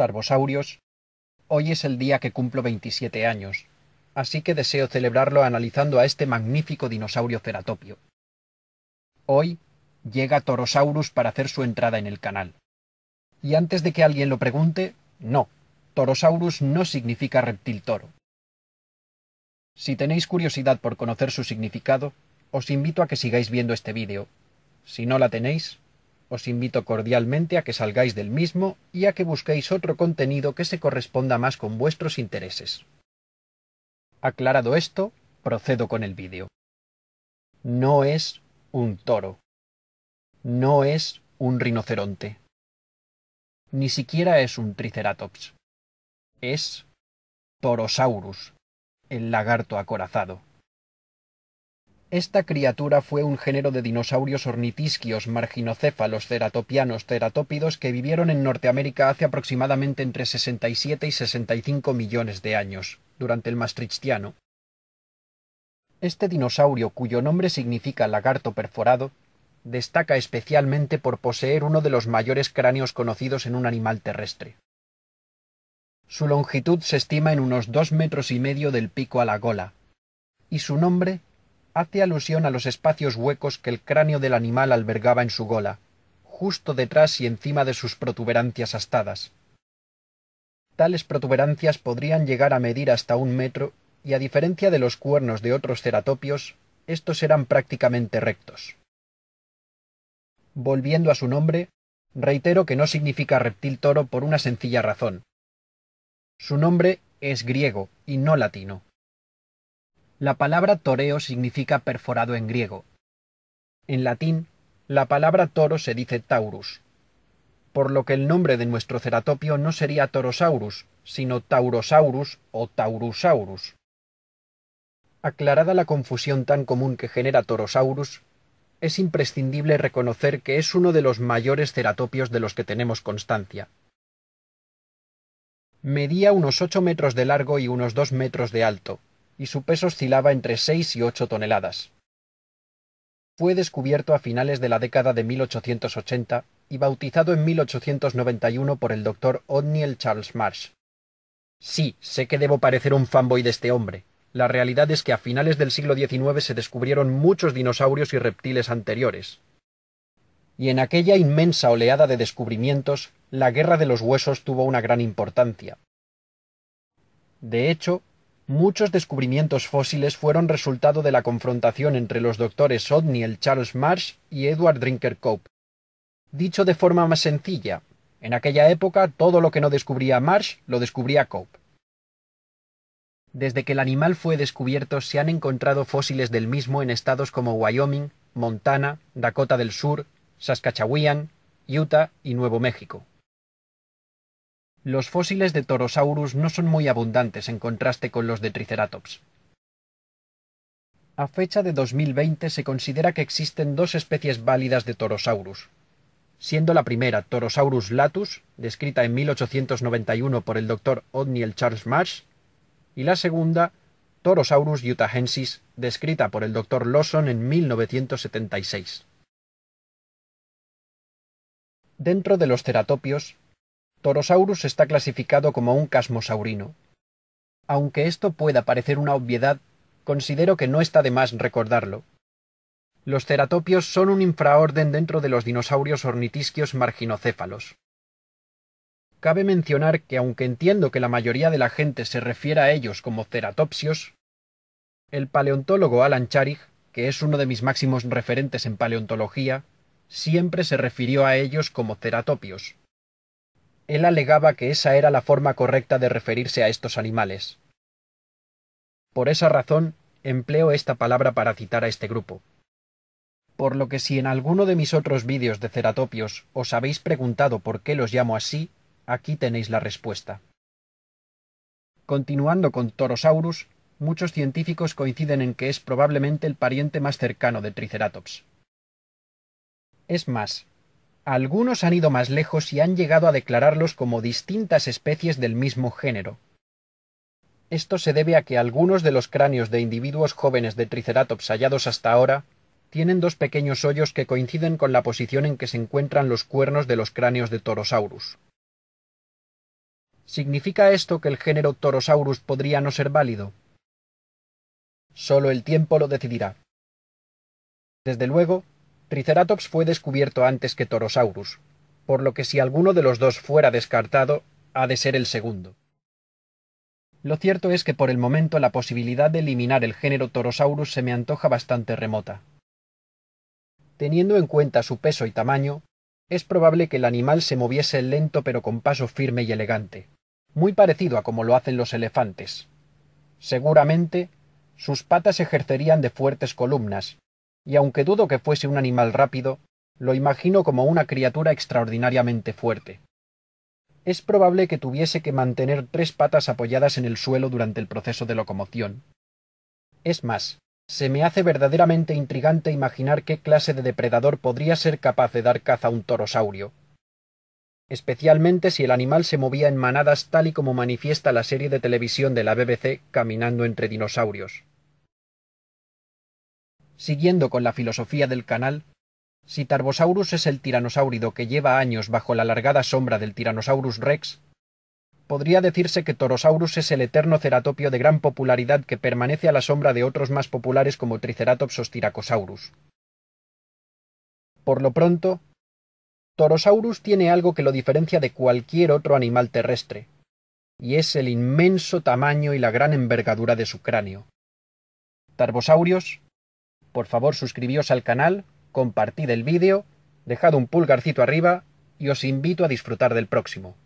tarbosaurios, hoy es el día que cumplo 27 años, así que deseo celebrarlo analizando a este magnífico dinosaurio ceratopio. Hoy llega Torosaurus para hacer su entrada en el canal. Y antes de que alguien lo pregunte, no, Torosaurus no significa reptil toro. Si tenéis curiosidad por conocer su significado, os invito a que sigáis viendo este vídeo. Si no la tenéis, os invito cordialmente a que salgáis del mismo y a que busquéis otro contenido que se corresponda más con vuestros intereses. Aclarado esto, procedo con el vídeo. No es un toro. No es un rinoceronte. Ni siquiera es un triceratops. Es Torosaurus, el lagarto acorazado. Esta criatura fue un género de dinosaurios ornitisquios, marginocéfalos, ceratopianos, teratópidos que vivieron en Norteamérica hace aproximadamente entre 67 y 65 millones de años, durante el Maastrichtiano. Este dinosaurio, cuyo nombre significa lagarto perforado, destaca especialmente por poseer uno de los mayores cráneos conocidos en un animal terrestre. Su longitud se estima en unos dos metros y medio del pico a la gola, y su nombre hace alusión a los espacios huecos que el cráneo del animal albergaba en su gola, justo detrás y encima de sus protuberancias astadas. Tales protuberancias podrían llegar a medir hasta un metro y a diferencia de los cuernos de otros ceratopios, estos eran prácticamente rectos. Volviendo a su nombre, reitero que no significa reptil toro por una sencilla razón. Su nombre es griego y no latino. La palabra toreo significa perforado en griego. En latín, la palabra toro se dice taurus, por lo que el nombre de nuestro ceratopio no sería Torosaurus, sino Taurosaurus o Taurusaurus. Aclarada la confusión tan común que genera Torosaurus, es imprescindible reconocer que es uno de los mayores ceratopios de los que tenemos constancia. Medía unos ocho metros de largo y unos dos metros de alto, y su peso oscilaba entre 6 y 8 toneladas. Fue descubierto a finales de la década de 1880 y bautizado en 1891 por el doctor O'Neill Charles Marsh. Sí, sé que debo parecer un fanboy de este hombre. La realidad es que a finales del siglo XIX se descubrieron muchos dinosaurios y reptiles anteriores. Y en aquella inmensa oleada de descubrimientos, la guerra de los huesos tuvo una gran importancia. De hecho, muchos descubrimientos fósiles fueron resultado de la confrontación entre los doctores Odniel Charles Marsh y Edward Drinker Cope. Dicho de forma más sencilla, en aquella época todo lo que no descubría Marsh lo descubría Cope. Desde que el animal fue descubierto se han encontrado fósiles del mismo en estados como Wyoming, Montana, Dakota del Sur, Saskatchewan, Utah y Nuevo México. Los fósiles de Torosaurus no son muy abundantes en contraste con los de Triceratops. A fecha de 2020 se considera que existen dos especies válidas de Torosaurus, siendo la primera Torosaurus latus, descrita en 1891 por el doctor Odniel Charles Marsh, y la segunda Torosaurus utahensis, descrita por el doctor Lawson en 1976. Dentro de los ceratopios, Torosaurus está clasificado como un casmosaurino. Aunque esto pueda parecer una obviedad, considero que no está de más recordarlo. Los ceratopios son un infraorden dentro de los dinosaurios ornitisquios marginocéfalos. Cabe mencionar que aunque entiendo que la mayoría de la gente se refiere a ellos como ceratopsios, el paleontólogo Alan Charig, que es uno de mis máximos referentes en paleontología, siempre se refirió a ellos como ceratopios él alegaba que esa era la forma correcta de referirse a estos animales. Por esa razón, empleo esta palabra para citar a este grupo. Por lo que si en alguno de mis otros vídeos de ceratopios os habéis preguntado por qué los llamo así, aquí tenéis la respuesta. Continuando con Torosaurus, muchos científicos coinciden en que es probablemente el pariente más cercano de Triceratops. Es más, algunos han ido más lejos y han llegado a declararlos como distintas especies del mismo género. Esto se debe a que algunos de los cráneos de individuos jóvenes de Triceratops hallados hasta ahora tienen dos pequeños hoyos que coinciden con la posición en que se encuentran los cuernos de los cráneos de Torosaurus. ¿Significa esto que el género Torosaurus podría no ser válido? Solo el tiempo lo decidirá. Desde luego, Triceratops fue descubierto antes que Torosaurus, por lo que si alguno de los dos fuera descartado, ha de ser el segundo. Lo cierto es que por el momento la posibilidad de eliminar el género Torosaurus se me antoja bastante remota. Teniendo en cuenta su peso y tamaño, es probable que el animal se moviese lento pero con paso firme y elegante, muy parecido a como lo hacen los elefantes. Seguramente, sus patas ejercerían de fuertes columnas, y aunque dudo que fuese un animal rápido, lo imagino como una criatura extraordinariamente fuerte. Es probable que tuviese que mantener tres patas apoyadas en el suelo durante el proceso de locomoción. Es más, se me hace verdaderamente intrigante imaginar qué clase de depredador podría ser capaz de dar caza a un torosaurio, especialmente si el animal se movía en manadas tal y como manifiesta la serie de televisión de la BBC Caminando entre dinosaurios. Siguiendo con la filosofía del canal, si Tarbosaurus es el tiranosaurido que lleva años bajo la alargada sombra del Tyrannosaurus rex, podría decirse que Torosaurus es el eterno ceratopio de gran popularidad que permanece a la sombra de otros más populares como Triceratops o Styracosaurus. Por lo pronto, Torosaurus tiene algo que lo diferencia de cualquier otro animal terrestre, y es el inmenso tamaño y la gran envergadura de su cráneo. Tarbosaurios, por favor suscribíos al canal, compartid el vídeo, dejad un pulgarcito arriba y os invito a disfrutar del próximo.